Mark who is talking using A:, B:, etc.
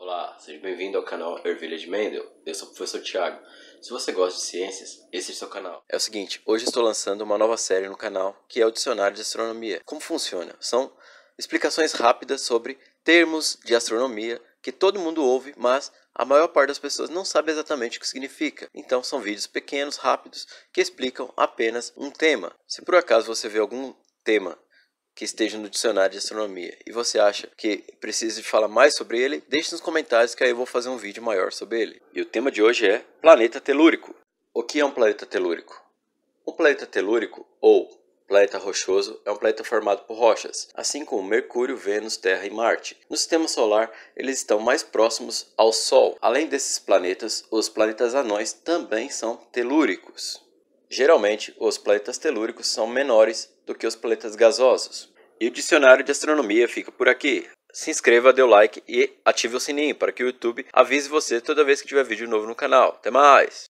A: Olá, seja bem-vindo ao canal Ervilha de Mendel. Eu sou o professor Tiago. Se você gosta de ciências, esse é o seu canal. É o seguinte, hoje estou lançando uma nova série no canal, que é o Dicionário de Astronomia. Como funciona? São explicações rápidas sobre termos de astronomia que todo mundo ouve, mas a maior parte das pessoas não sabe exatamente o que significa. Então são vídeos pequenos, rápidos, que explicam apenas um tema. Se por acaso você vê algum tema que esteja no dicionário de astronomia e você acha que precisa falar mais sobre ele, deixe nos comentários que aí eu vou fazer um vídeo maior sobre ele. E o tema de hoje é planeta telúrico. O que é um planeta telúrico? Um planeta telúrico ou planeta rochoso é um planeta formado por rochas, assim como Mercúrio, Vênus, Terra e Marte. No sistema solar, eles estão mais próximos ao Sol. Além desses planetas, os planetas anões também são telúricos. Geralmente, os planetas telúricos são menores do que os planetas gasosos. E o dicionário de astronomia fica por aqui. Se inscreva, dê o like e ative o sininho para que o YouTube avise você toda vez que tiver vídeo novo no canal. Até mais!